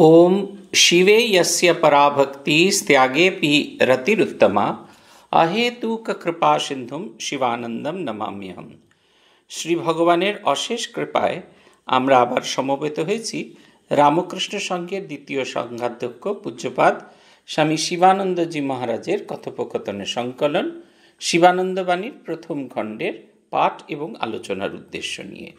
ओम शिवे यस्य पराभक्ति त्यागेपि रतिरुत्तमा অহেতুক কৃপা সিন্ধুম শিবানন্দম নমাম্যহম শ্রী ভগবানের অশেষ কৃপায় আমরা আবার সমবেত হয়েছি রামকৃষ্ণ সংঘের দ্বিতীয় সংঘাধ্যক্ষ পূজ্যপাদ স্বামী শিবানন্দজি মহারাজের কথোপকথনের সংকলন শিবানন্দবাণীর প্রথম খণ্ডের পাঠ এবং আলোচনার উদ্দেশ্য নিয়ে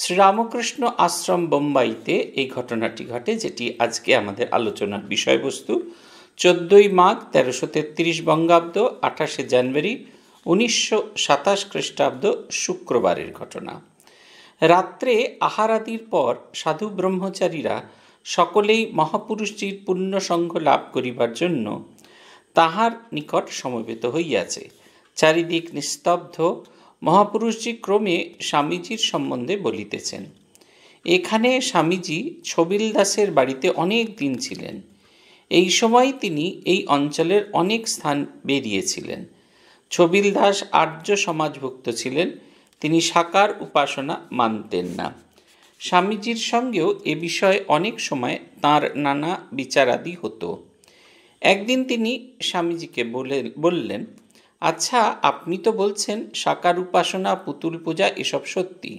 শ্রীরামকৃষ্ণ আশ্রম বোম্বাইতে এই ঘটনাটি ঘটে যেটি আজকে আমাদের আলোচনার বিষয়বস্তু চোদ্দই মাঘ তেরোশো তেত্রিশ বঙ্গাব্দ আঠাশে জানুয়ারি উনিশশো সাতাশ খ্রিস্টাব্দ শুক্রবারের ঘটনা রাত্রে আহারাদির পর সাধু ব্রহ্মচারীরা সকলেই মহাপুরুষটির পুণ্য সঙ্গ লাভ করিবার জন্য তাহার নিকট সমবেত হইয়াছে চারিদিক নিস্তব্ধ মহাপুরুষজি ক্রমে স্বামীজির সম্বন্ধে বলিতেছেন এখানে স্বামীজি ছবিল দাসের বাড়িতে অনেক দিন ছিলেন এই সময় তিনি এই অঞ্চলের অনেক স্থান বেরিয়েছিলেন ছবিল দাস আর্য সমাজভুক্ত ছিলেন তিনি সাকার উপাসনা মানতেন না স্বামীজির সঙ্গেও এ বিষয়ে অনেক সময় তার নানা বিচারাদি হতো একদিন তিনি স্বামীজিকে বললেন আচ্ছা আপনি তো বলছেন সাকার উপাসনা পুতুল পূজা এসব সত্যি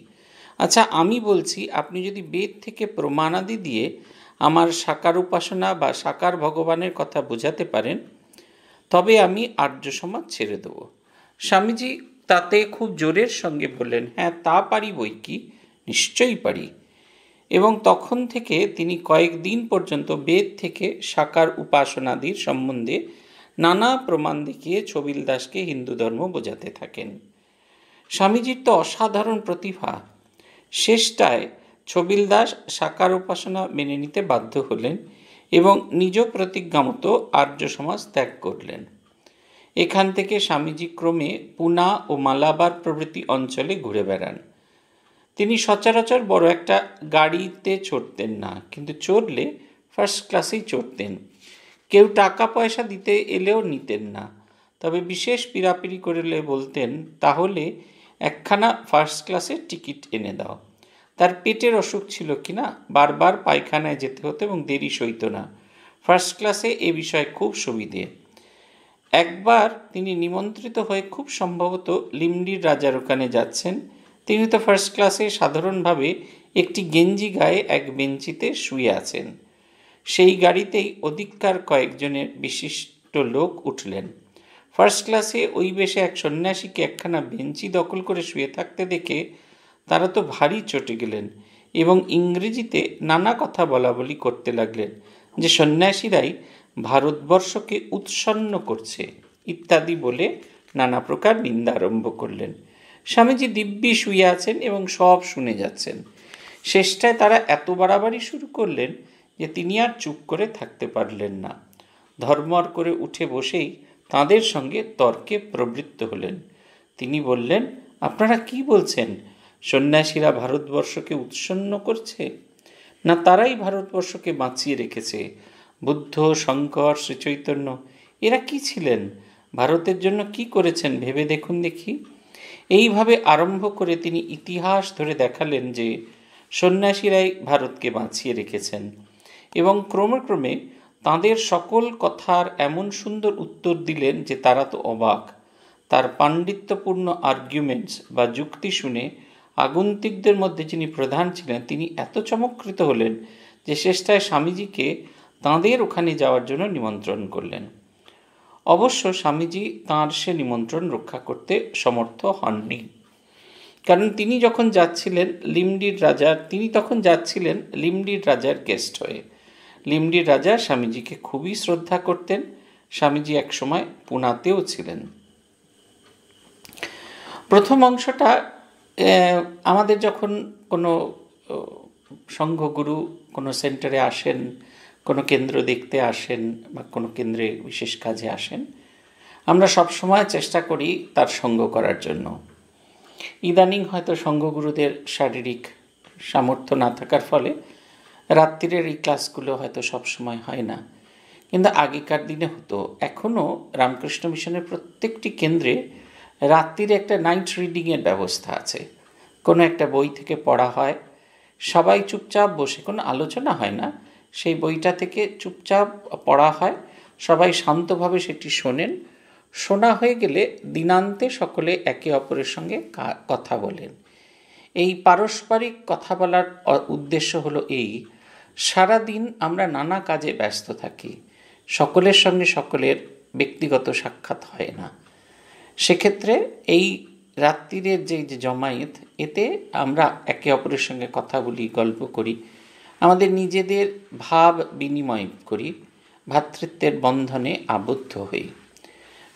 আচ্ছা আমি বলছি আপনি যদি বেদ থেকে প্রমাণাদি দিয়ে আমার সাকার উপাসনা বা সাকার ভগবানের কথা বোঝাতে পারেন তবে আমি আর্য সমাজ ছেড়ে দেব স্বামীজি তাতে খুব জোরের সঙ্গে বললেন হ্যাঁ তা পারি বই কি নিশ্চয়ই পারি এবং তখন থেকে তিনি কয়েকদিন পর্যন্ত বেদ থেকে সাকার উপাসনাদির সম্বন্ধে নানা প্রমাণ দেখিয়ে ছবিল দাসকে হিন্দু ধর্ম বোঝাতে থাকেন স্বামীজির তো অসাধারণ প্রতিভা শেষটায় ছবিল দাস সাকার উপাসনা মেনে নিতে বাধ্য হলেন এবং নিজ প্রতিজ্ঞামতো আর্য সমাজ ত্যাগ করলেন এখান থেকে স্বামীজি ক্রমে পুনা ও মালাবার প্রভৃতি অঞ্চলে ঘুরে বেড়ান তিনি সচরাচর বড় একটা গাড়িতে চড়তেন না কিন্তু চড়লে ফার্স্ট ক্লাসেই চড়তেন কেউ টাকা পয়সা দিতে এলেও নিতেন না তবে বিশেষ পীড়াপিড়ি করলে বলতেন তাহলে একখানা ফার্স্ট ক্লাসের টিকিট এনে দাও তার পেটের অসুখ ছিল কিনা বারবার পায়খানায় যেতে হতো এবং দেরি সইত না ফার্স্ট ক্লাসে এ বিষয়ে খুব সুবিধে একবার তিনি নিমন্ত্রিত হয়ে খুব সম্ভবত লিমডির রাজার ওখানে যাচ্ছেন তিনি তো ফার্স্ট ক্লাসে সাধারণভাবে একটি গেঞ্জি গায়ে এক বেঞ্চিতে শুয়ে আছেন সেই গাড়িতেই অধিককার কয়েকজনের বিশিষ্ট লোক উঠলেন ফার্স্ট ক্লাসে ওই বেশে এক সন্ন্যাসীকে একখানা বেঞ্চি দখল করে শুয়ে থাকতে দেখে তারা তো ভারী চটে গেলেন এবং ইংরেজিতে নানা কথা বলাবলি করতে লাগলেন যে সন্ন্যাসীরাই ভারতবর্ষকে উৎসন্ন করছে ইত্যাদি বলে নানা প্রকার নিন্দা আরম্ভ করলেন স্বামীজি দিব্যি শুয়ে আছেন এবং সব শুনে যাচ্ছেন শেষটায় তারা এত বাড়াবাড়ি শুরু করলেন যে তিনি আর চুপ করে থাকতে পারলেন না ধর্মর করে উঠে বসেই তাদের সঙ্গে তর্কে প্রবৃত্ত হলেন তিনি বললেন আপনারা কি বলছেন সন্ন্যাসীরা ভারতবর্ষকে উৎসন্ন করছে না তারাই ভারতবর্ষকে বাঁচিয়ে রেখেছে বুদ্ধ শঙ্কর শ্রীচৈতন্য এরা কি ছিলেন ভারতের জন্য কি করেছেন ভেবে দেখুন দেখি এইভাবে আরম্ভ করে তিনি ইতিহাস ধরে দেখালেন যে সন্ন্যাসীরাই ভারতকে বাঁচিয়ে রেখেছেন এবং ক্রমে ক্রমে তাঁদের সকল কথার এমন সুন্দর উত্তর দিলেন যে তারা তো অবাক তার পাণ্ডিত্যপূর্ণ আর্গুমেন্টস বা যুক্তি শুনে আগন্তিকদের মধ্যে যিনি প্রধান ছিলেন তিনি এত চমৎকৃত হলেন যে শেষটায় স্বামীজিকে তাঁদের ওখানে যাওয়ার জন্য নিমন্ত্রণ করলেন অবশ্য স্বামীজি তাঁর সে নিমন্ত্রণ রক্ষা করতে সমর্থ হননি কারণ তিনি যখন যাচ্ছিলেন লিমডির রাজার তিনি তখন যাচ্ছিলেন লিমডির রাজার গেস্ট হয়ে লিমডির রাজা স্বামীজিকে খুবই শ্রদ্ধা করতেন স্বামীজি একসময় পুনাতেও ছিলেন প্রথম অংশটা আমাদের যখন কোনো সংঘগুরু কোনো সেন্টারে আসেন কোনো কেন্দ্র দেখতে আসেন বা কোনো কেন্দ্রে বিশেষ কাজে আসেন আমরা সব সময় চেষ্টা করি তার সঙ্গ করার জন্য ইদানিং হয়তো সংঘগুরুদের শারীরিক সামর্থ্য না থাকার ফলে রাত্রির এই ক্লাসগুলো হয়তো সবসময় হয় না কিন্তু আগেকার দিনে হতো এখনও রামকৃষ্ণ মিশনের প্রত্যেকটি কেন্দ্রে রাত্রির একটা নাইট রিডিংয়ের ব্যবস্থা আছে কোনো একটা বই থেকে পড়া হয় সবাই চুপচাপ বসে কোনো আলোচনা হয় না সেই বইটা থেকে চুপচাপ পড়া হয় সবাই শান্তভাবে সেটি শোনেন শোনা হয়ে গেলে দিনান্তে সকলে একে অপরের সঙ্গে কথা বলেন এই পারস্পরিক কথা বলার উদ্দেশ্য হলো এই সারা দিন আমরা নানা কাজে ব্যস্ত থাকি সকলের সঙ্গে সকলের ব্যক্তিগত সাক্ষাৎ হয় না সেক্ষেত্রে এই রাত্রিরের যে যে জমায়েত এতে আমরা একে অপরের সঙ্গে কথা বলি গল্প করি আমাদের নিজেদের ভাব বিনিময় করি ভাতৃত্বের বন্ধনে আবদ্ধ হই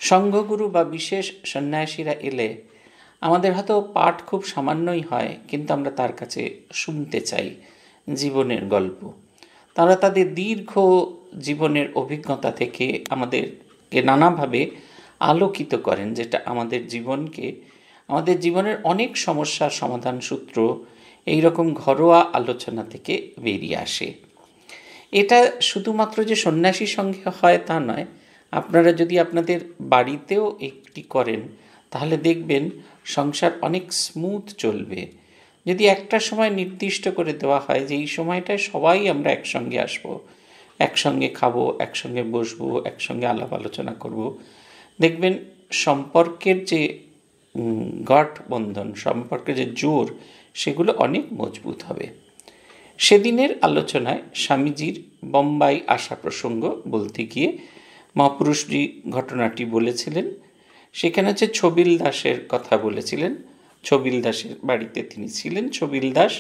সংঘগুরু বা বিশেষ সন্ন্যাসীরা এলে আমাদের হয়তো পাঠ খুব সামান্যই হয় কিন্তু আমরা তার কাছে শুনতে চাই জীবনের গল্প তারা তাদের দীর্ঘ জীবনের অভিজ্ঞতা থেকে আমাদেরকে নানাভাবে আলোকিত করেন যেটা আমাদের জীবনকে আমাদের জীবনের অনেক সমস্যার সমাধান সূত্র এই রকম ঘরোয়া আলোচনা থেকে বেরিয়ে আসে এটা শুধুমাত্র যে সন্ন্যাসী সঙ্গে হয় তা নয় আপনারা যদি আপনাদের বাড়িতেও একটি করেন তাহলে দেখবেন সংসার অনেক স্মুথ চলবে যদি একটা সময় নির্দিষ্ট করে দেওয়া হয় যে এই সময়টায় সবাই আমরা একসঙ্গে আসব একসঙ্গে খাবো একসঙ্গে বসবো একসঙ্গে আলাপ আলোচনা করব দেখবেন সম্পর্কের যে গঠবন্ধন সম্পর্কের যে জোর সেগুলো অনেক মজবুত হবে সেদিনের আলোচনায় স্বামীজির বোম্বাই আসা প্রসঙ্গ বলতে গিয়ে মহাপুরুষজি ঘটনাটি বলেছিলেন সেখানে হচ্ছে ছবিল দাসের কথা বলেছিলেন ছবিল দাসের বাড়িতে তিনি ছিলেন ছবিল দাস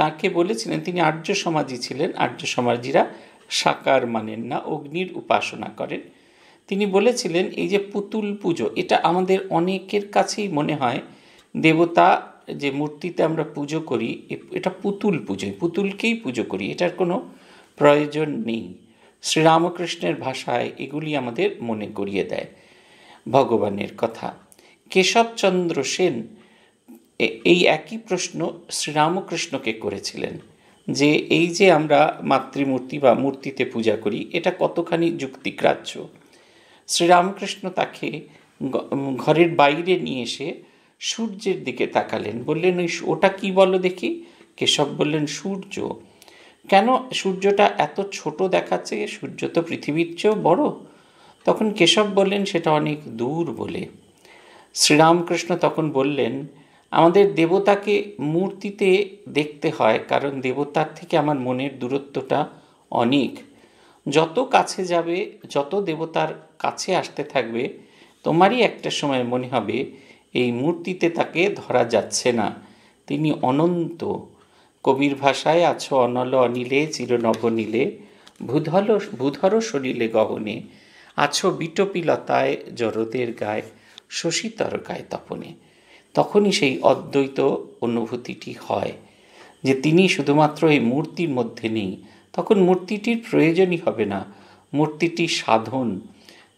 তাকে বলেছিলেন তিনি আর্য সমাজি ছিলেন আর্য সমাজিরা সাকার মানেন না অগ্নির উপাসনা করেন তিনি বলেছিলেন এই যে পুতুল পুজো এটা আমাদের অনেকের কাছেই মনে হয় দেবতা যে মূর্তিতে আমরা পুজো করি এটা পুতুল পুজো পুতুলকেই পুজো করি এটার কোনো প্রয়োজন নেই শ্রীরামকৃষ্ণের ভাষায় এগুলি আমাদের মনে করিয়ে দেয় ভগবানের কথা কেশবচন্দ্র সেন এই একই প্রশ্ন শ্রীরামকৃষ্ণকে করেছিলেন যে এই যে আমরা মাতৃমূর্তি বা মূর্তিতে পূজা করি এটা কতখানি যুক্তিগ্রাহ্য শ্রীরামকৃষ্ণ তাকে ঘরের বাইরে নিয়ে এসে সূর্যের দিকে তাকালেন বললেন ওই ওটা কি বলো দেখি কেশব বললেন সূর্য কেন সূর্যটা এত ছোট দেখাচ্ছে সূর্য তো পৃথিবীর চেয়েও বড় তখন কেশব বললেন সেটা অনেক দূর বলে শ্রীরামকৃষ্ণ তখন বললেন আমাদের দেবতাকে মূর্তিতে দেখতে হয় কারণ দেবতার থেকে আমার মনের দূরত্বটা অনেক যত কাছে যাবে যত দেবতার কাছে আসতে থাকবে তোমারই একটা সময় মনে হবে এই মূর্তিতে তাকে ধরা যাচ্ছে না তিনি অনন্ত কবির ভাষায় আছো অনল অনিলে নীলে ভূধল ভূধর সলিলে গহনে আছো বিটপিলতায় জরদের গায় শশী তরকায় তপনে তখনই সেই অদ্বৈত অনুভূতিটি হয় যে তিনি শুধুমাত্র এই মূর্তির মধ্যে নেই তখন মূর্তিটির প্রয়োজনই হবে না মূর্তিটি সাধন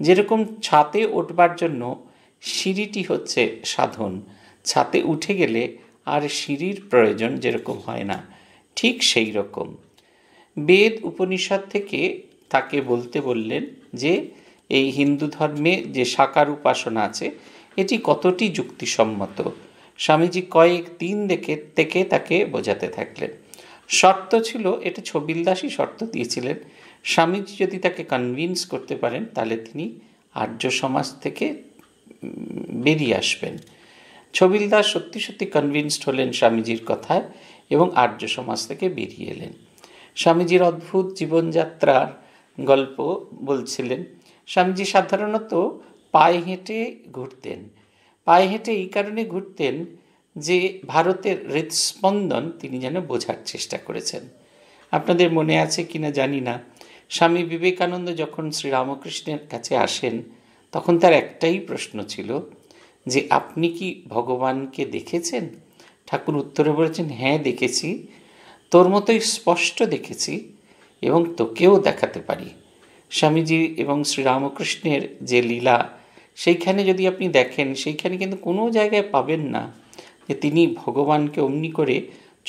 যেরকম ছাতে উঠবার জন্য সিঁড়িটি হচ্ছে সাধন ছাতে উঠে গেলে আর সিঁড়ির প্রয়োজন যেরকম হয় না ঠিক সেই রকম বেদ উপনিষদ থেকে তাকে বলতে বললেন যে এই হিন্দু ধর্মে যে সাকার উপাসনা আছে এটি কতটি যুক্তিসম্মত স্বামীজি কয়েক দিন দেখে থেকে তাকে বোঝাতে থাকলেন শর্ত ছিল এটা দাসই শর্ত দিয়েছিলেন স্বামীজি যদি তাকে কনভিন্স করতে পারেন তাহলে তিনি আর্য সমাজ থেকে বেরিয়ে আসবেন ছবিল দাস সত্যি সত্যি কনভিন্সড হলেন স্বামীজির কথায় এবং আর্য সমাজ থেকে বেরিয়ে এলেন স্বামীজির অদ্ভুত জীবনযাত্রার গল্প বলছিলেন স্বামীজি সাধারণত পায়ে হেঁটে ঘুরতেন পায়ে হেঁটে এই কারণে ঘুরতেন যে ভারতের হৃদস্পন্দন তিনি যেন বোঝার চেষ্টা করেছেন আপনাদের মনে আছে কিনা জানি না স্বামী বিবেকানন্দ যখন শ্রীরামকৃষ্ণের কাছে আসেন তখন তার একটাই প্রশ্ন ছিল যে আপনি কি ভগবানকে দেখেছেন ঠাকুর উত্তরে বলেছেন হ্যাঁ দেখেছি তোর মতোই স্পষ্ট দেখেছি এবং তোকেও দেখাতে পারি স্বামীজি এবং শ্রীরামকৃষ্ণের যে লীলা সেইখানে যদি আপনি দেখেন সেইখানে কিন্তু কোনো জায়গায় পাবেন না যে তিনি ভগবানকে অমনি করে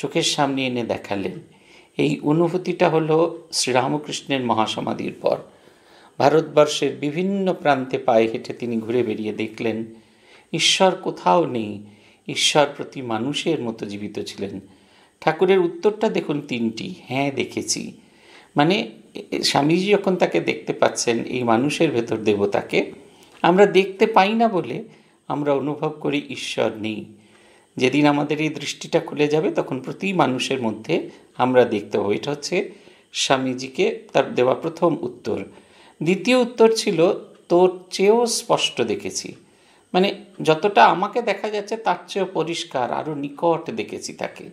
চোখের সামনে এনে দেখালেন এই অনুভূতিটা হলো শ্রীরামকৃষ্ণের মহাসমাধির পর ভারতবর্ষের বিভিন্ন প্রান্তে পায়ে হেঁটে তিনি ঘুরে বেরিয়ে দেখলেন ঈশ্বর কোথাও নেই ঈশ্বর প্রতি মানুষের মতো জীবিত ছিলেন ঠাকুরের উত্তরটা দেখুন তিনটি হ্যাঁ দেখেছি মানে স্বামীজি যখন তাকে দেখতে পাচ্ছেন এই মানুষের ভেতর দেবতাকে আমরা দেখতে পাই না বলে আমরা অনুভব করি ঈশ্বর নেই যেদিন আমাদের এই দৃষ্টিটা খুলে যাবে তখন প্রতি মানুষের মধ্যে আমরা দেখতে পাবো এটা হচ্ছে স্বামীজিকে তার দেওয়া প্রথম উত্তর দ্বিতীয় উত্তর ছিল তোর চেয়েও স্পষ্ট দেখেছি মানে যতটা আমাকে দেখা যাচ্ছে তার চেয়েও পরিষ্কার আরও নিকট দেখেছি তাকে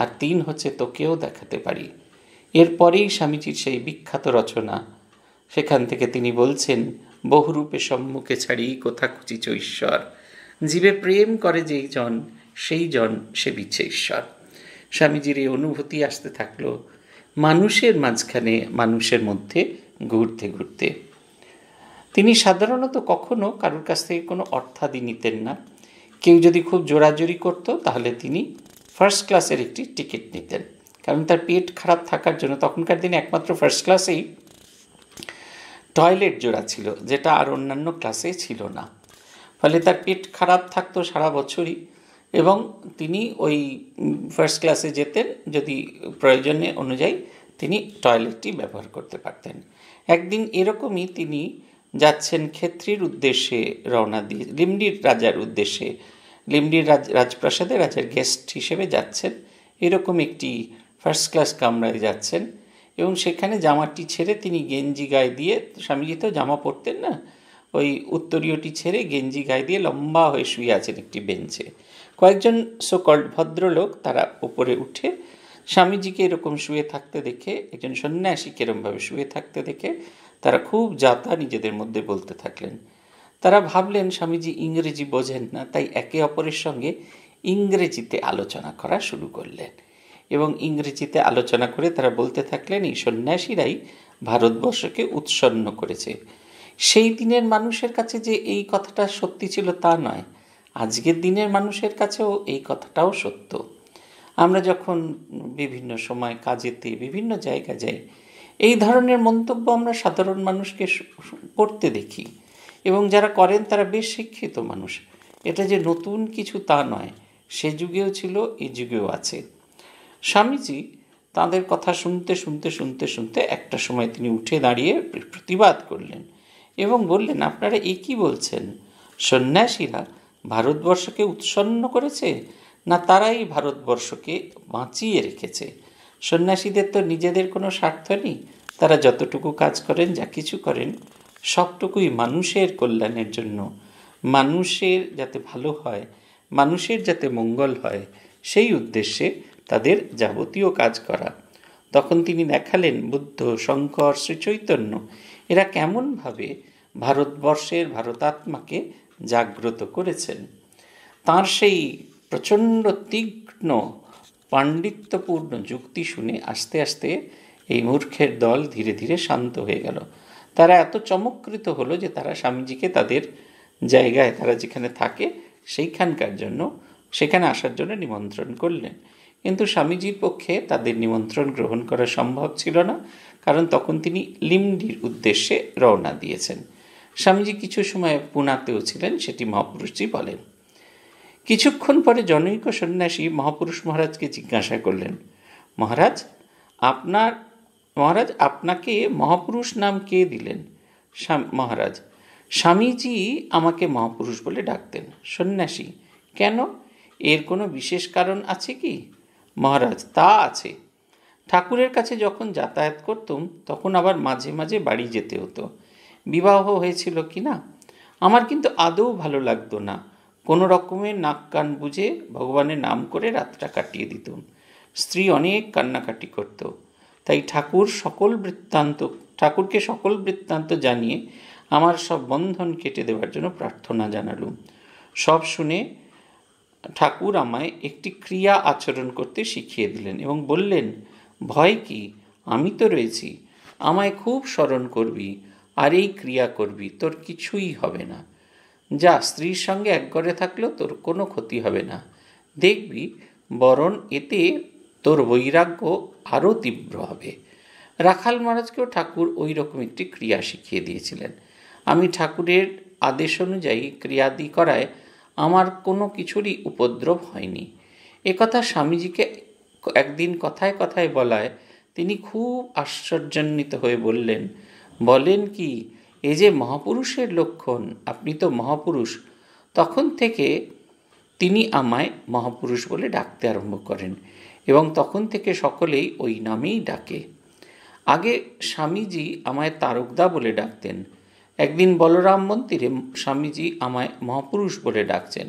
আর তিন হচ্ছে তোকেও দেখাতে পারি এরপরেই স্বামীজির সেই বিখ্যাত রচনা সেখান থেকে তিনি বলছেন বহুরূপে সম্মুখে ছাড়ি কোথা খুঁজিছ ঈশ্বর জীবে প্রেম করে যেই জন সেই জন সে বিচ্ছে ঈশ্বর স্বামীজির এই অনুভূতি আসতে থাকল মানুষের মাঝখানে মানুষের মধ্যে ঘুরতে ঘুরতে তিনি সাধারণত কখনো কারোর কাছ থেকে কোনো অর্থাদি নিতেন না কেউ যদি খুব জোরাজোরি করত তাহলে তিনি ফার্স্ট ক্লাসের একটি টিকিট নিতেন কারণ তার পেট খারাপ থাকার জন্য তখনকার দিনে একমাত্র ফার্স্ট ক্লাসেই টয়লেট জোড়া ছিল যেটা আর অন্যান্য ক্লাসে ছিল না ফলে তার পেট খারাপ থাকতো সারা বছরই এবং তিনি ওই ফার্স্ট ক্লাসে যেতেন যদি প্রয়োজনে অনুযায়ী তিনি টয়লেটটি ব্যবহার করতে পারতেন একদিন এরকমই তিনি যাচ্ছেন ক্ষেত্রীর উদ্দেশ্যে রওনা দিয়ে লিমডির রাজার উদ্দেশ্যে লিমডির রাজ রাজপ্রাসাদে রাজার গেস্ট হিসেবে যাচ্ছেন এরকম একটি ফার্স্ট ক্লাস কামরায় যাচ্ছেন এবং সেখানে জামাটি ছেড়ে তিনি গেঞ্জি গায়ে দিয়ে স্বামীজি তো জামা পরতেন না ওই উত্তরীয়টি ছেড়ে গেঞ্জি গায়ে দিয়ে লম্বা হয়ে শুয়ে আছেন একটি বেঞ্চে কয়েকজন সোকল্ড ভদ্রলোক তারা ওপরে উঠে স্বামীজিকে এরকম শুয়ে থাকতে দেখে একজন সন্ন্যাসীকে এরমভাবে শুয়ে থাকতে দেখে তারা খুব যাতা নিজেদের মধ্যে বলতে থাকলেন তারা ভাবলেন স্বামীজি ইংরেজি বোঝেন না তাই একে অপরের সঙ্গে ইংরেজিতে আলোচনা করা শুরু করলেন এবং ইংরেজিতে আলোচনা করে তারা বলতে থাকলেন এই সন্ন্যাসীরাই ভারতবর্ষকে উৎসন্ন করেছে সেই দিনের মানুষের কাছে যে এই কথাটা সত্যি ছিল তা নয় আজকের দিনের মানুষের কাছেও এই কথাটাও সত্য আমরা যখন বিভিন্ন সময় কাজেতে বিভিন্ন জায়গা যাই এই ধরনের মন্তব্য আমরা সাধারণ মানুষকে করতে দেখি এবং যারা করেন তারা বেশ শিক্ষিত মানুষ এটা যে নতুন কিছু তা নয় সে যুগেও ছিল এই যুগেও আছে স্বামীজি তাদের কথা শুনতে শুনতে শুনতে শুনতে একটা সময় তিনি উঠে দাঁড়িয়ে প্রতিবাদ করলেন এবং বললেন আপনারা এ কী বলছেন সন্ন্যাসীরা ভারতবর্ষকে উৎসন্ন করেছে না তারাই ভারতবর্ষকে বাঁচিয়ে রেখেছে সন্ন্যাসীদের তো নিজেদের কোনো স্বার্থ নেই তারা যতটুকু কাজ করেন যা কিছু করেন সবটুকুই মানুষের কল্যাণের জন্য মানুষের যাতে ভালো হয় মানুষের যাতে মঙ্গল হয় সেই উদ্দেশ্যে তাদের যাবতীয় কাজ করা তখন তিনি দেখালেন বুদ্ধ শঙ্কর শ্রীচৈতন্য এরা কেমনভাবে ভারতবর্ষের ভারতাত্মাকে জাগ্রত করেছেন তার সেই প্রচণ্ড তীক্ষ্ণ পাণ্ডিত্যপূর্ণ যুক্তি শুনে আস্তে আস্তে এই মূর্খের দল ধীরে ধীরে শান্ত হয়ে গেল তারা এত চমৎকৃত হলো যে তারা স্বামীজিকে তাদের জায়গায় তারা যেখানে থাকে সেইখানকার জন্য সেখানে আসার জন্য নিমন্ত্রণ করলেন কিন্তু স্বামীজির পক্ষে তাদের নিমন্ত্রণ গ্রহণ করা সম্ভব ছিল না কারণ তখন তিনি লিমডির উদ্দেশ্যে রওনা দিয়েছেন স্বামীজি কিছু সময় পুনাতেও ছিলেন সেটি মহাপুরুষজি বলেন কিছুক্ষণ পরে জনৈক সন্ন্যাসী মহাপুরুষ মহারাজকে জিজ্ঞাসা করলেন মহারাজ আপনার মহারাজ আপনাকে মহাপুরুষ নাম কে দিলেন মহারাজ স্বামীজি আমাকে মহাপুরুষ বলে ডাকতেন সন্ন্যাসী কেন এর কোনো বিশেষ কারণ আছে কি মহারাজ তা আছে ঠাকুরের কাছে যখন যাতায়াত করতুম তখন আবার মাঝে মাঝে বাড়ি যেতে হতো বিবাহ হয়েছিল কি না আমার কিন্তু আদৌ ভালো লাগতো না কোনো রকমের নাক কান বুঝে ভগবানের নাম করে রাতটা কাটিয়ে দিতুম স্ত্রী অনেক কান্নাকাটি করত তাই ঠাকুর সকল বৃত্তান্ত ঠাকুরকে সকল বৃত্তান্ত জানিয়ে আমার সব বন্ধন কেটে দেওয়ার জন্য প্রার্থনা জানালুম সব শুনে ঠাকুর আমায় একটি ক্রিয়া আচরণ করতে শিখিয়ে দিলেন এবং বললেন ভয় কি আমি তো রয়েছি আমায় খুব স্মরণ করবি আর এই ক্রিয়া করবি তোর কিছুই হবে না যা স্ত্রীর সঙ্গে এক ঘরে থাকলেও তোর কোনো ক্ষতি হবে না দেখবি বরণ এতে তোর বৈরাগ্য আরও তীব্র হবে রাখাল মহারাজকেও ঠাকুর ওই রকম একটি ক্রিয়া শিখিয়ে দিয়েছিলেন আমি ঠাকুরের আদেশ অনুযায়ী ক্রিয়াদি করায় আমার কোনো কিছুরই উপদ্রব হয়নি একথা স্বামীজিকে একদিন কথায় কথায় বলায় তিনি খুব আশ্চর্যান্বিত হয়ে বললেন বলেন কি এ যে মহাপুরুষের লক্ষণ আপনি তো মহাপুরুষ তখন থেকে তিনি আমায় মহাপুরুষ বলে ডাকতে আরম্ভ করেন এবং তখন থেকে সকলেই ওই নামেই ডাকে আগে স্বামীজি আমায় তারকদা বলে ডাকতেন একদিন বলরাম মন্দিরে স্বামীজি আমায় মহাপুরুষ বলে ডাকছেন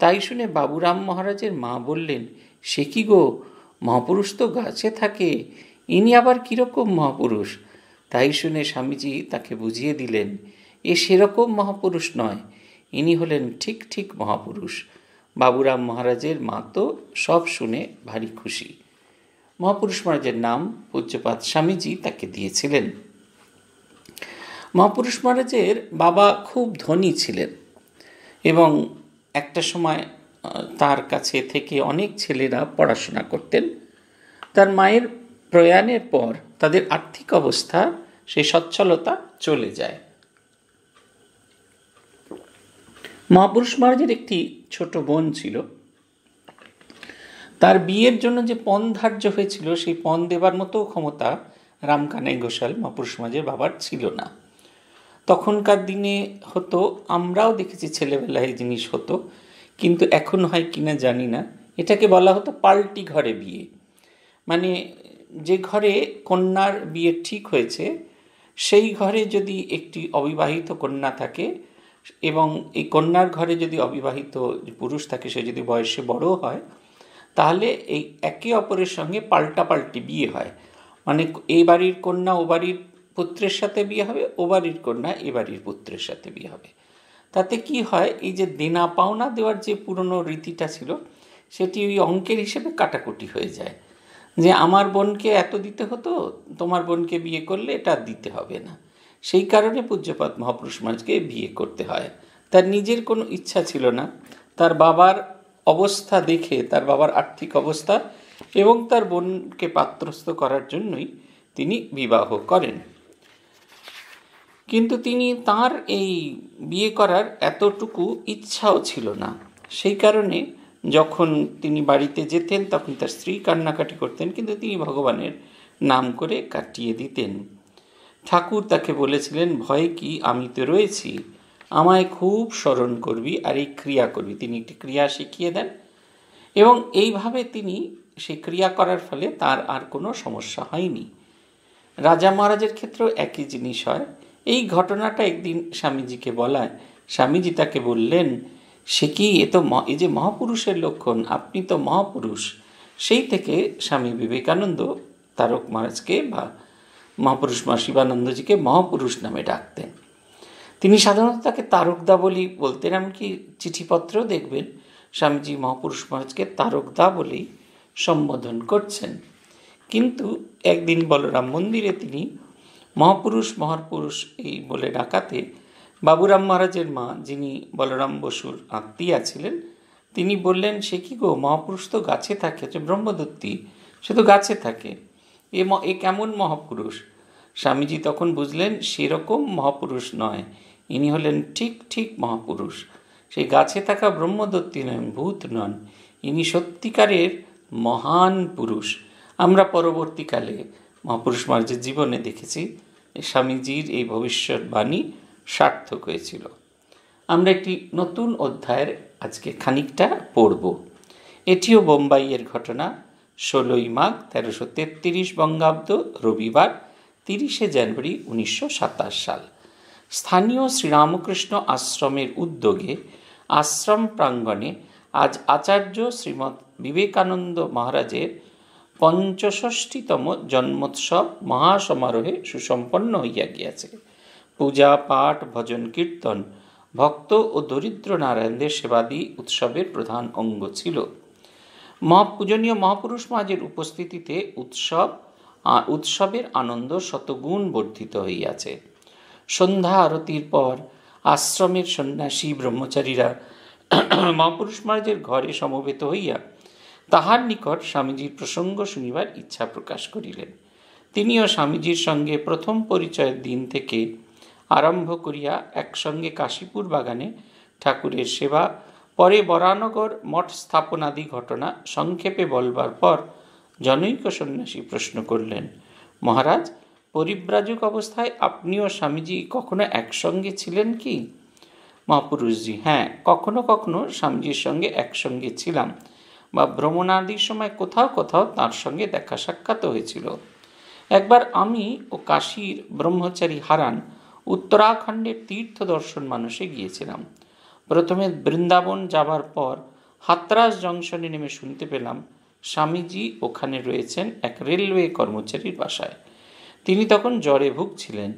তাই শুনে বাবুরাম মহারাজের মা বললেন সে কি গো মহাপুরুষ তো গাছে থাকে ইনি আবার কীরকম মহাপুরুষ তাই শুনে স্বামীজি তাকে বুঝিয়ে দিলেন এ সেরকম মহাপুরুষ নয় ইনি হলেন ঠিক ঠিক মহাপুরুষ বাবুরাম মহারাজের মা তো সব শুনে ভারী খুশি মহাপুরুষ মহারাজের নাম পূজ্যপাত স্বামীজি তাকে দিয়েছিলেন মহাপুরুষ মহারাজের বাবা খুব ধনী ছিলেন এবং একটা সময় তার কাছে থেকে অনেক ছেলেরা পড়াশোনা করতেন তার মায়ের প্রয়াণের পর তাদের আর্থিক অবস্থা সেই সচ্ছলতা চলে যায় মহাপুরুষ মহারাজের একটি ছোট বোন ছিল তার বিয়ের জন্য যে পণ ধার্য হয়েছিল সেই পণ দেবার মতো ক্ষমতা রামকানাই ঘোষাল মহাপুরুষ মহারাজের বাবার ছিল না তখনকার দিনে হতো আমরাও দেখেছি ছেলেবেলায় এই জিনিস হতো কিন্তু এখন হয় কিনা জানি না এটাকে বলা হতো পাল্টি ঘরে বিয়ে মানে যে ঘরে কন্যার বিয়ে ঠিক হয়েছে সেই ঘরে যদি একটি অবিবাহিত কন্যা থাকে এবং এই কন্যার ঘরে যদি অবিবাহিত পুরুষ থাকে সে যদি বয়সে বড় হয় তাহলে এই একে অপরের সঙ্গে পাল্টা পাল্টি বিয়ে হয় মানে এই বাড়ির কন্যা ও বাড়ির পুত্রের সাথে বিয়ে হবে ও বাড়ির কন্যা এ বাড়ির পুত্রের সাথে বিয়ে হবে তাতে কি হয় এই যে দেনা পাওনা দেওয়ার যে পুরনো রীতিটা ছিল সেটি ওই অঙ্কের হিসেবে কাটাকুটি হয়ে যায় যে আমার বোনকে এত দিতে হতো তোমার বোনকে বিয়ে করলে এটা দিতে হবে না সেই কারণে পূজ্যপাত মহাপুরুষ মানুষকে বিয়ে করতে হয় তার নিজের কোনো ইচ্ছা ছিল না তার বাবার অবস্থা দেখে তার বাবার আর্থিক অবস্থা এবং তার বোনকে পাত্রস্থ করার জন্যই তিনি বিবাহ করেন কিন্তু তিনি তার এই বিয়ে করার এতটুকু ইচ্ছাও ছিল না সেই কারণে যখন তিনি বাড়িতে যেতেন তখন তার স্ত্রী কান্নাকাটি করতেন কিন্তু তিনি ভগবানের নাম করে কাটিয়ে দিতেন ঠাকুর তাকে বলেছিলেন ভয় কি আমি তো রয়েছি আমায় খুব স্মরণ করবি আর এই ক্রিয়া করবি তিনি একটি ক্রিয়া শিখিয়ে দেন এবং এইভাবে তিনি সেই ক্রিয়া করার ফলে তার আর কোনো সমস্যা হয়নি রাজা মহারাজের ক্ষেত্রেও একই জিনিস হয় এই ঘটনাটা একদিন স্বামীজিকে বলায় স্বামীজি তাকে বললেন সে কি এ তো এই যে মহাপুরুষের লক্ষণ আপনি তো মহাপুরুষ সেই থেকে স্বামী বিবেকানন্দ তারক মহারাজকে বা মহাপুরুষ মা শিবানন্দজিকে মহাপুরুষ নামে ডাকতেন তিনি সাধারণত তাকে তারকদা বলি বলতেন এমনকি চিঠিপত্র দেখবেন স্বামীজি মহাপুরুষ মহারাজকে তারকদা বলেই সম্বোধন করছেন কিন্তু একদিন বলরাম মন্দিরে তিনি মহাপুরুষ মহাপুরুষ এই বলে ডাকাতে বাবুরাম মহারাজের মা যিনি বলরাম বসুর আত্মীয়া ছিলেন তিনি বললেন সে কি গো মহাপুরুষ তো গাছে থাকে যে ব্রহ্মদত্তি সে তো গাছে থাকে এ এ কেমন মহাপুরুষ স্বামীজি তখন বুঝলেন সেরকম মহাপুরুষ নয় ইনি হলেন ঠিক ঠিক মহাপুরুষ সেই গাছে থাকা ব্রহ্মদত্তি নন ভূত নন ইনি সত্যিকারের মহান পুরুষ আমরা পরবর্তীকালে মহাপুরুষ মার্জের জীবনে দেখেছি স্বামীজির এই ভবিষ্যৎবাণী সার্থক হয়েছিল আমরা একটি নতুন অধ্যায়ের আজকে খানিকটা পড়ব এটিও বোম্বাইয়ের ঘটনা ষোলোই মাঘ তেরোশো তেত্রিশ বঙ্গাব্দ রবিবার তিরিশে জানুয়ারি উনিশশো সাতাশ সাল স্থানীয় শ্রীরামকৃষ্ণ আশ্রমের উদ্যোগে আশ্রম প্রাঙ্গণে আজ আচার্য শ্রীমৎ বিবেকানন্দ মহারাজের পঞ্চষষ্ঠীতম জন্মোৎসব মহাসমারোহে সুসম্পন্ন হইয়া গিয়াছে পূজা পাঠ ভজন কীর্তন ভক্ত ও দরিদ্র নারায়ণদের সেবাদি উৎসবের প্রধান অঙ্গ ছিল মহাপূজনীয় মহাপুরুষ মাঝের উপস্থিতিতে উৎসব উৎসবের আনন্দ শতগুণ বর্ধিত হইয়াছে সন্ধ্যা আরতির পর আশ্রমের সন্ন্যাসী ব্রহ্মচারীরা মহাপুরুষ মহারাজের ঘরে সমবেত হইয়া তাহার নিকট স্বামীজির প্রসঙ্গ শুনিবার ইচ্ছা প্রকাশ করিলেন তিনিও স্বামীজির সঙ্গে প্রথম পরিচয়ের দিন থেকে আরম্ভ করিয়া একসঙ্গে কাশীপুর বাগানে ঠাকুরের সেবা পরে বরানগর মঠ স্থাপনাদি ঘটনা সংক্ষেপে বলবার পর জনৈক সন্ন্যাসী প্রশ্ন করলেন মহারাজ পরিব্রাজক অবস্থায় আপনিও স্বামীজি কখনো একসঙ্গে ছিলেন কি মহাপুরুষজি হ্যাঁ কখনো কখনো স্বামীজির সঙ্গে একসঙ্গে ছিলাম বা ভ্রমণাদির সময় কোথাও কোথাও তার সঙ্গে দেখা সাক্ষাৎ হয়েছিল একবার আমি ও কাশীর ব্রহ্মচারী হারান উত্তরাখণ্ডের তীর্থ দর্শন মানুষে গিয়েছিলাম প্রথমে বৃন্দাবন যাবার পর হাতরাস জংশনে নেমে শুনতে পেলাম স্বামীজি ওখানে রয়েছেন এক রেলওয়ে কর্মচারীর বাসায় তিনি তখন জ্বরে ভুগছিলেন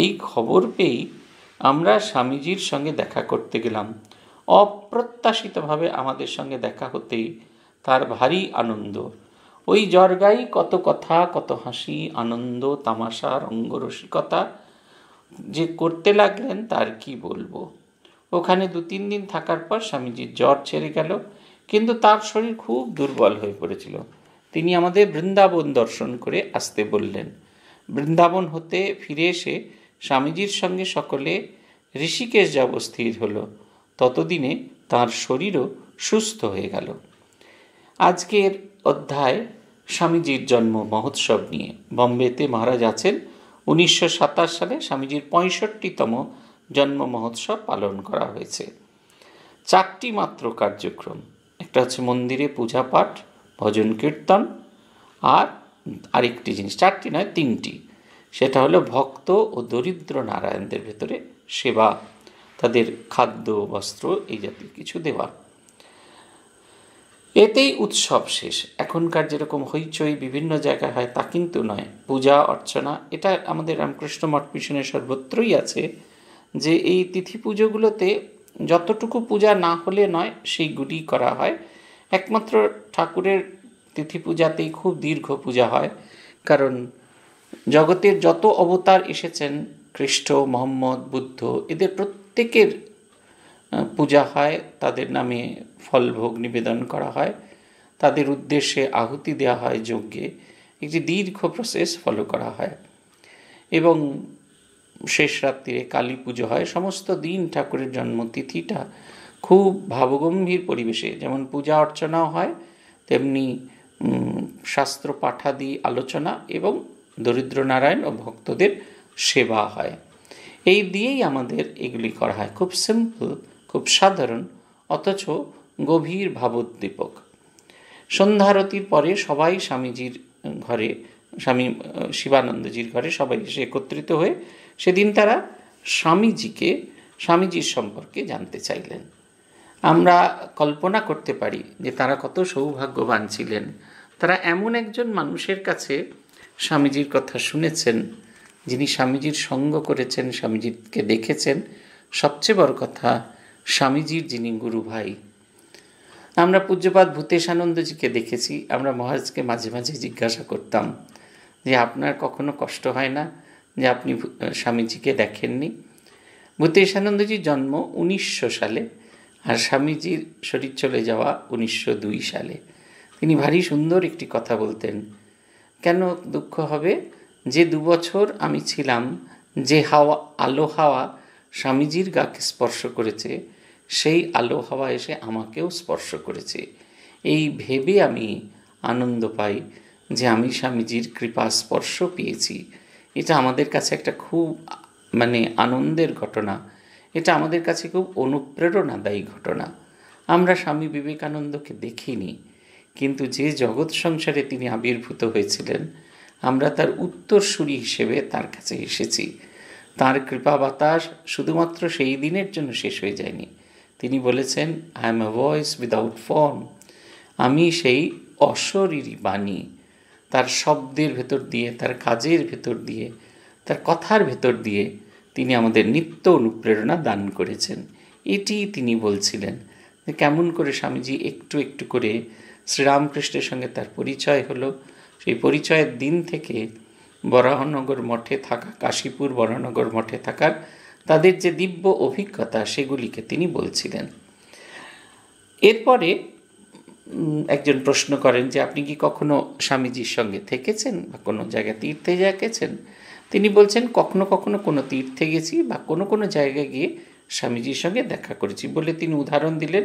এই খবর পেয়েই আমরা স্বামীজির সঙ্গে দেখা করতে গেলাম অপ্রত্যাশিতভাবে আমাদের সঙ্গে দেখা হতেই তার ভারী আনন্দ ওই জর্গাই কত কথা কত হাসি আনন্দ তামাশা রঙ্গরসিকতা যে করতে লাগলেন তার কি বলবো ওখানে দু তিন দিন থাকার পর স্বামীজির জ্বর ছেড়ে গেল কিন্তু তার শরীর খুব দুর্বল হয়ে পড়েছিল তিনি আমাদের বৃন্দাবন দর্শন করে আসতে বললেন বৃন্দাবন হতে ফিরে এসে স্বামীজির সঙ্গে সকলে ঋষিকেশ যাব স্থির হল ততদিনে তার শরীরও সুস্থ হয়ে গেল আজকের অধ্যায় স্বামীজির জন্ম মহোৎসব নিয়ে বম্বেতে মহারাজ আছেন উনিশশো সালে স্বামীজির পঁয়ষট্টিতম জন্ম মহোৎসব পালন করা হয়েছে চারটি মাত্র কার্যক্রম একটা হচ্ছে মন্দিরে পূজা পাঠ ভজন কীর্তন আর আরেকটি জিনিস চারটি নয় তিনটি সেটা হলো ভক্ত ও দরিদ্র নারায়ণদের ভেতরে সেবা তাদের খাদ্য বস্ত্র এই জাতীয় কিছু দেওয়া এতেই উৎসব শেষ এখনকার যেরকম হইচই বিভিন্ন জায়গায় হয় তা কিন্তু নয় পূজা অর্চনা এটা আমাদের রামকৃষ্ণ মঠ মিশনে সর্বত্রই আছে যে এই তিথি পুজোগুলোতে যতটুকু পূজা না হলে নয় সেইগুলি করা হয় একমাত্র ঠাকুরের তিথি পূজাতেই খুব দীর্ঘ পূজা হয় কারণ জগতের যত অবতার এসেছেন খ্রিস্ট মোহাম্মদ বুদ্ধ এদের প্রত্যেকের পূজা হয় তাদের নামে ফলভোগ নিবেদন করা হয় তাদের উদ্দেশ্যে আহুতি দেওয়া হয় যজ্ঞে একটি দীর্ঘ প্রসেস ফলো করা হয় এবং শেষ রাত্রিরে কালী পুজো হয় সমস্ত দিন ঠাকুরের জন্মতিথিটা খুব ভাবগম্ভীর পরিবেশে যেমন পূজা অর্চনাও হয় তেমনি শাস্ত্র পাঠাদি আলোচনা এবং দরিদ্র নারায়ণ ও ভক্তদের সেবা হয় এই দিয়েই আমাদের এগুলি করা হয় খুব সিম্পল খুব সাধারণ অথচ গভীর ভাবোদ্দীপক সন্ধ্যারতির পরে সবাই স্বামীজির ঘরে স্বামী শিবানন্দজির ঘরে সবাই এসে একত্রিত হয়ে সেদিন তারা স্বামীজিকে স্বামীজির সম্পর্কে জানতে চাইলেন আমরা কল্পনা করতে পারি যে তারা কত সৌভাগ্যবান ছিলেন তারা এমন একজন মানুষের কাছে স্বামীজির কথা শুনেছেন যিনি স্বামীজির সঙ্গ করেছেন স্বামীজিকে দেখেছেন সবচেয়ে বড় কথা স্বামীজির যিনি গুরু ভাই আমরা পূজ্যপাত আনন্দজিকে দেখেছি আমরা মহারাজকে মাঝে মাঝে জিজ্ঞাসা করতাম যে আপনার কখনো কষ্ট হয় না যে আপনি স্বামীজিকে দেখেননি ভূতেশ আনন্দজির জন্ম উনিশশো সালে আর স্বামীজির শরীর চলে যাওয়া উনিশশো সালে তিনি ভারী সুন্দর একটি কথা বলতেন কেন দুঃখ হবে যে দুবছর আমি ছিলাম যে হাওয়া আলো হাওয়া স্বামীজির গাকে স্পর্শ করেছে সেই আলো হাওয়া এসে আমাকেও স্পর্শ করেছে এই ভেবে আমি আনন্দ পাই যে আমি স্বামীজির কৃপা স্পর্শ পেয়েছি এটা আমাদের কাছে একটা খুব মানে আনন্দের ঘটনা এটা আমাদের কাছে খুব অনুপ্রেরণাদায়ী ঘটনা আমরা স্বামী বিবেকানন্দকে দেখিনি কিন্তু যে জগৎ সংসারে তিনি আবির্ভূত হয়েছিলেন আমরা তার উত্তরসূরি হিসেবে তার কাছে এসেছি তার কৃপা বাতাস শুধুমাত্র সেই দিনের জন্য শেষ হয়ে যায়নি তিনি বলেছেন I am a voice without form আমি সেই অশরীরী বাণী তার শব্দের ভেতর দিয়ে তার কাজের ভেতর দিয়ে তার কথার ভেতর দিয়ে তিনি আমাদের নিত্য অনুপ্রেরণা দান করেছেন এটি তিনি বলছিলেন কেমন করে স্বামীজি একটু একটু করে শ্রীরামকৃষ্ণের সঙ্গে তার পরিচয় হলো সেই পরিচয়ের দিন থেকে বরাহনগর মঠে থাকা কাশীপুর বরাহনগর মঠে থাকার তাদের যে দিব্য অভিজ্ঞতা সেগুলিকে তিনি বলছিলেন এরপরে একজন প্রশ্ন করেন যে আপনি কি কখনো স্বামীজির সঙ্গে থেকেছেন বা কোনো জায়গায় তীর্থে গেছেন তিনি বলছেন কখনো কখনো কোনো তীর্থে গেছি বা কোনো কোনো জায়গায় গিয়ে স্বামীজির সঙ্গে দেখা করেছি বলে তিনি উদাহরণ দিলেন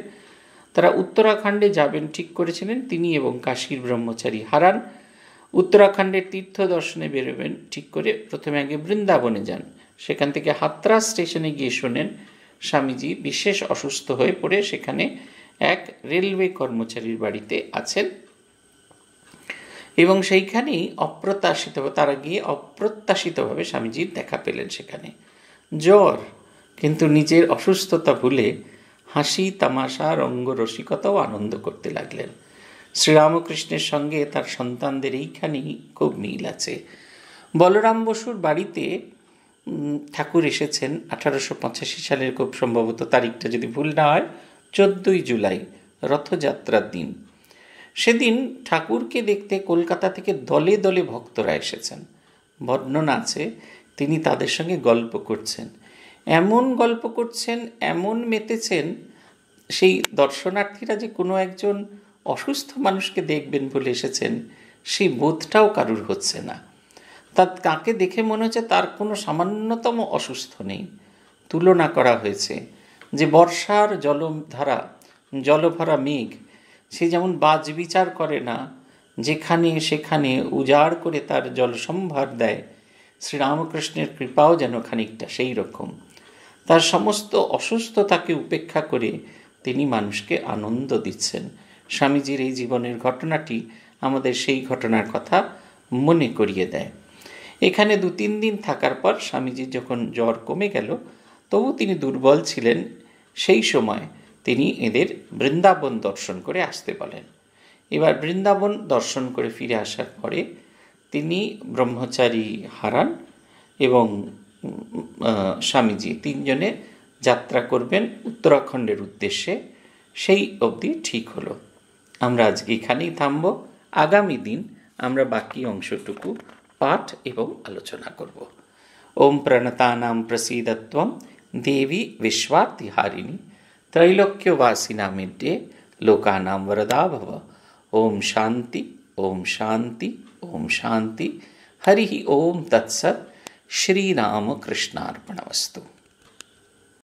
তারা উত্তরাখণ্ডে যাবেন ঠিক করেছিলেন তিনি এবং কাশীর ব্রহ্মচারী হারান উত্তরাখণ্ডে তীর্থ দর্শনে বেরোবেন ঠিক করে প্রথমে আগে বৃন্দাবনে যান সেখান থেকে হাতরা স্টেশনে গিয়ে শোনেন স্বামীজি বিশেষ অসুস্থ হয়ে পড়ে সেখানে এক রেলওয়ে কর্মচারীর বাড়িতে আছেন এবং সেইখানেই অপ্রত্যাশিত তারা গিয়ে অপ্রত্যাশিতভাবে স্বামীজির দেখা পেলেন সেখানে জ্বর কিন্তু নিজের অসুস্থতা ভুলে হাসি তামাশা রঙ্গরসিকতাও আনন্দ করতে লাগলেন শ্রীরামকৃষ্ণের সঙ্গে তার সন্তানদের এইখানেই খুব মিল আছে বলরাম বসুর বাড়িতে ঠাকুর এসেছেন আঠারোশো পঁচাশি সালের খুব সম্ভবত তারিখটা যদি ভুল না হয় চোদ্দই জুলাই রথযাত্রার দিন সেদিন ঠাকুরকে দেখতে কলকাতা থেকে দলে দলে ভক্তরা এসেছেন বর্ণনা আছে তিনি তাদের সঙ্গে গল্প করছেন এমন গল্প করছেন এমন মেতেছেন সেই দর্শনার্থীরা যে কোনো একজন অসুস্থ মানুষকে দেখবেন বলে এসেছেন সেই বোধটাও কারুর হচ্ছে না তার কাকে দেখে মনে হচ্ছে তার কোনো সামান্যতম অসুস্থ নেই তুলনা করা হয়েছে যে বর্ষার জলধারা জলভরা মেঘ সে যেমন বাজ বিচার করে না যেখানে সেখানে উজাড় করে তার জলসম্ভার দেয় শ্রীরামকৃষ্ণের কৃপাও যেন খানিকটা সেই রকম তার সমস্ত অসুস্থতাকে উপেক্ষা করে তিনি মানুষকে আনন্দ দিচ্ছেন স্বামীজির এই জীবনের ঘটনাটি আমাদের সেই ঘটনার কথা মনে করিয়ে দেয় এখানে দু তিন দিন থাকার পর স্বামীজির যখন জ্বর কমে গেল তবু তিনি দুর্বল ছিলেন সেই সময় তিনি এদের বৃন্দাবন দর্শন করে আসতে বলেন এবার বৃন্দাবন দর্শন করে ফিরে আসার পরে তিনি ব্রহ্মচারী হারান এবং স্বামীজি তিনজনে যাত্রা করবেন উত্তরাখণ্ডের উদ্দেশ্যে সেই অবধি ঠিক হলো আমরা আজকে এখানেই থামব আগামী দিন আমরা বাকি অংশটুকু পাঠ এবং আলোচনা করব ওম প্রণতানাম প্রসীদত্বম দেবী বিশ্বার্তিহারিণী त्रैलोक्यवासिनामिड्ये लोकानां वरदा भव ওম শান্তি ওম শান্তি ॐ शान्ति हरिः ॐ तत्सत् श्रीरामकृष्णार्पणमस्तु